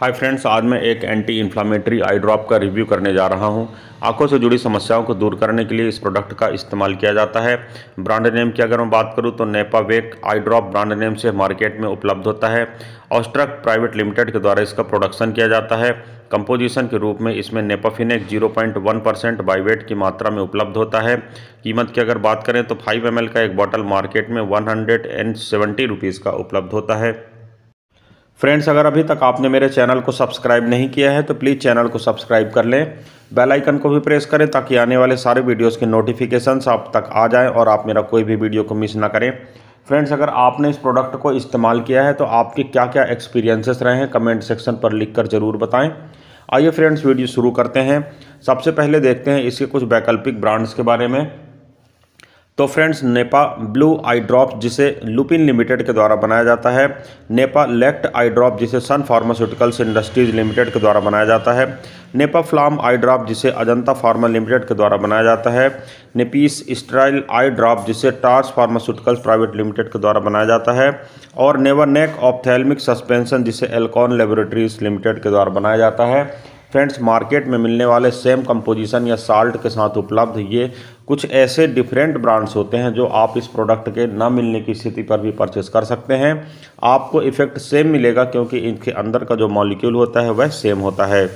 hi friends आज मैं एक एंटी इन्फ्लामेटरी आई ड्रॉप का रिव्यू करने जा रहा हूं आंखों से जुड़ी समस्याओं को दूर करने के लिए इस प्रोडक्ट का इस्तेमाल किया जाता है ब्रांड नेम की अगर मैं बात करूं तो Nepavek eye drop brand name से मार्केट में उपलब्ध होता है ऑस्ट्रक प्राइवेट लिमिटेड के द्वारा इसका प्रोडक्शन किया जाता है कंपोजिशन के रूप में इसमें नेपाफिनेक 0.1 परसेंट बाईवेट की मात्रा में उपलब्ध होता है कीमत की अगर बात करें तो 5 एम का एक बॉटल मार्केट में वन हंड्रेड का उपलब्ध होता है फ्रेंड्स अगर अभी तक आपने मेरे चैनल को सब्सक्राइब नहीं किया है तो प्लीज़ चैनल को सब्सक्राइब कर लें बेल आइकन को भी प्रेस करें ताकि आने वाले सारे वीडियोस के नोटिफिकेशंस आप तक आ जाएं और आप मेरा कोई भी वीडियो को मिस ना करें फ्रेंड्स अगर आपने इस प्रोडक्ट को इस्तेमाल किया है तो आपके क्या क्या एक्सपीरियंसेस रहे हैं कमेंट सेक्शन पर लिख कर ज़रूर बताएँ आइए फ्रेंड्स वीडियो शुरू करते हैं सबसे पहले देखते हैं इसके कुछ वैकल्पिक ब्रांड्स के बारे में तो friends Nepa blue eye drop जिसे लुपिन लिमिटेड के द्वारा बनाया जाता है नेपा लेक्ट आई ड्रॉप जिसे सन फार्मास्यूटिकल्स इंडस्ट्रीज लिमिटेड के द्वारा बनाया जाता है नेपा फ्लाम आई ड्रॉप जिसे अजंता फार्मा लिमिटेड के द्वारा बनाया जाता है नेपीस स्ट्राइल आई ड्रॉप जिसे टार्स फार्मास्यूटिकल्स प्राइवेट लिमिटेड के द्वारा बनाया जाता है और नेवा नेक ऑपथेलमिक सस्पेंसन जिसे एल्कॉन लेबोरेटरीज लिमिटेड के द्वारा बनाया जाता है फ्रेंड्स मार्केट में मिलने वाले सेम कंपोजिशन या साल्ट के साथ उपलब्ध ये कुछ ऐसे डिफरेंट ब्रांड्स होते हैं जो आप इस प्रोडक्ट के ना मिलने की स्थिति पर भी परचेस कर सकते हैं आपको इफ़ेक्ट सेम मिलेगा क्योंकि इनके अंदर का जो मॉलिक्यूल होता है वह सेम होता है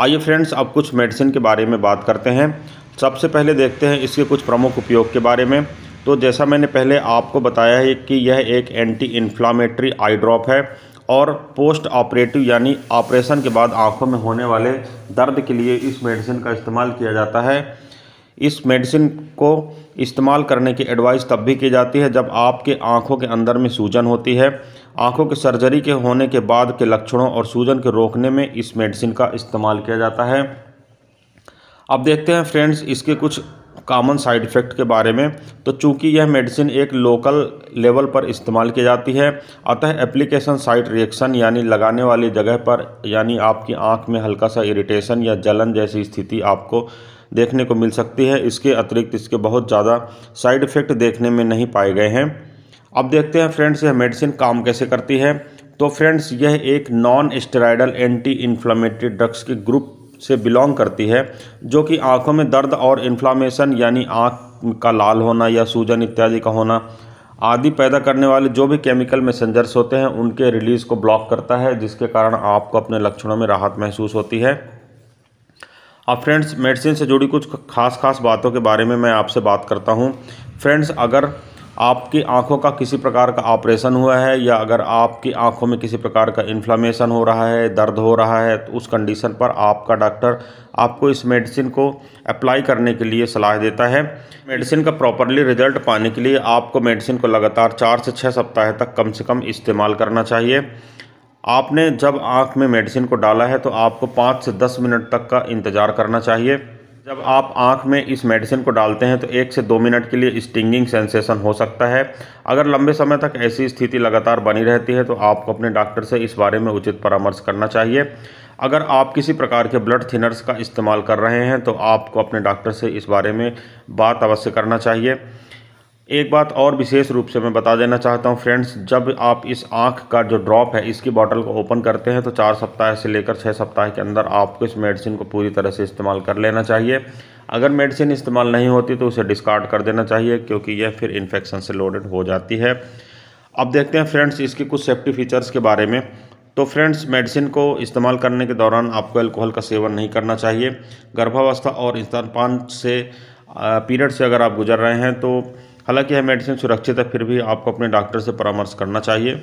आइए फ्रेंड्स अब कुछ मेडिसिन के बारे में बात करते हैं सबसे पहले देखते हैं इसके कुछ प्रमुख उपयोग के बारे में तो जैसा मैंने पहले आपको बताया है कि यह एक एंटी इन्फ्लामेटरी आई ड्रॉप है और पोस्ट ऑपरेटिव यानी ऑपरेशन के बाद आंखों में होने वाले दर्द के लिए इस मेडिसिन का इस्तेमाल किया जाता है इस मेडिसिन को इस्तेमाल करने की एडवाइस तब भी की जाती है जब आपके आँखों के अंदर में सूजन होती है आँखों की सर्जरी के होने के बाद के लक्षणों और सूजन के रोकने में इस मेडिसिन का इस्तेमाल किया जाता है अब देखते हैं फ्रेंड्स इसके कुछ कॉमन साइड इफ़ेक्ट के बारे में तो चूंकि यह मेडिसिन एक लोकल लेवल पर इस्तेमाल की जाती है अतः एप्लीकेशन साइट रिएक्शन यानी लगाने वाली जगह पर यानी आपकी आंख में हल्का सा इरिटेशन या जलन जैसी स्थिति आपको देखने को मिल सकती है इसके अतिरिक्त इसके बहुत ज़्यादा साइड इफ़ेक्ट देखने में नहीं पाए गए हैं अब देखते हैं फ्रेंड्स यह मेडिसिन काम कैसे करती है तो फ्रेंड्स यह एक non steroidal anti inflammatory drugs के ग्रुप से बिलोंग करती है जो कि आँखों में दर्द और इन्फ्लामेशन यानी आँख का लाल होना या सूजन इत्यादि का होना आदि पैदा करने वाले जो भी केमिकल मैसेंजर्स होते हैं उनके रिलीज़ को ब्लॉक करता है जिसके कारण आपको अपने लक्षणों में राहत महसूस होती है अब फ्रेंड्स मेडिसिन से जुड़ी कुछ खास खास बातों के बारे में मैं आपसे बात करता हूँ फ्रेंड्स अगर आपकी आंखों का किसी प्रकार का ऑपरेशन हुआ है या अगर आपकी आंखों में किसी प्रकार का इन्फ्लामेशन हो रहा है दर्द हो रहा है तो उस कंडीशन पर आपका डॉक्टर आपको इस मेडिसिन को अप्लाई करने के लिए सलाह देता है मेडिसिन का प्रॉपरली रिजल्ट पाने के लिए आपको मेडिसिन को लगातार चार से छः सप्ताह तक कम से कम इस्तेमाल करना चाहिए आपने जब आँख में मेडिसिन को डाला है तो आपको पाँच से दस मिनट तक का इंतज़ार करना चाहिए जब आप आंख में इस मेडिसिन को डालते हैं तो एक से दो मिनट के लिए स्टिंगिंग सेंसेशन हो सकता है अगर लंबे समय तक ऐसी स्थिति लगातार बनी रहती है तो आपको अपने डॉक्टर से इस बारे में उचित परामर्श करना चाहिए अगर आप किसी प्रकार के ब्लड थिनर्स का इस्तेमाल कर रहे हैं तो आपको अपने डॉक्टर से इस बारे में बात अवश्य करना चाहिए एक बात और विशेष रूप से मैं बता देना चाहता हूँ फ्रेंड्स जब आप इस आँख का जो ड्रॉप है इसकी बॉटल को ओपन करते हैं तो चार सप्ताह से लेकर छः सप्ताह के अंदर आपको इस मेडिसिन को पूरी तरह से इस्तेमाल कर लेना चाहिए अगर मेडिसिन इस्तेमाल नहीं होती तो उसे डिस्कार्ड कर देना चाहिए क्योंकि यह फिर इन्फेक्शन से लोडेड हो जाती है अब देखते हैं फ्रेंड्स इसके कुछ सेफ्टी फीचर्स के बारे में तो फ्रेंड्स मेडिसिन को इस्तेमाल करने के दौरान आपको अल्कोहल का सेवन नहीं करना चाहिए गर्भावस्था और स्तनपान से पीरियड से अगर आप गुजर रहे हैं तो हालांकि यह मेडिसिन सुरक्षित है फिर भी आपको अपने डॉक्टर से परामर्श करना चाहिए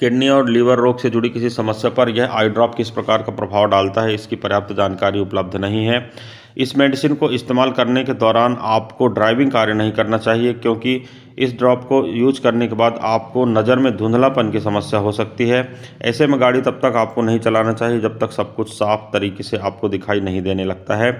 किडनी और लीवर रोग से जुड़ी किसी समस्या पर यह आई ड्रॉप किस प्रकार का प्रभाव डालता है इसकी पर्याप्त जानकारी उपलब्ध नहीं है इस मेडिसिन को इस्तेमाल करने के दौरान आपको ड्राइविंग कार्य नहीं करना चाहिए क्योंकि इस ड्रॉप को यूज करने के बाद आपको नज़र में धुंधलापन की समस्या हो सकती है ऐसे में गाड़ी तब तक आपको नहीं चलाना चाहिए जब तक सब कुछ साफ तरीके से आपको दिखाई नहीं देने लगता है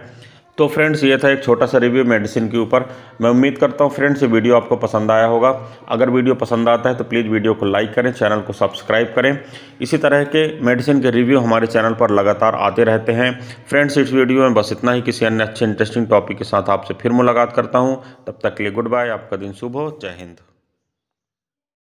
तो फ्रेंड्स ये था एक छोटा सा रिव्यू मेडिसिन के ऊपर मैं उम्मीद करता हूँ फ्रेंड्स ये वीडियो आपको पसंद आया होगा अगर वीडियो पसंद आता है तो प्लीज़ वीडियो को लाइक करें चैनल को सब्सक्राइब करें इसी तरह के मेडिसिन के रिव्यू हमारे चैनल पर लगातार आते रहते हैं फ्रेंड्स इस वीडियो में बस इतना ही किसी अन्य अच्छे इंटरेस्टिंग टॉपिक के साथ आपसे फिर मुलाकात करता हूँ तब तक के लिए गुड बाय आपका दिन शुभ हो जय हिंद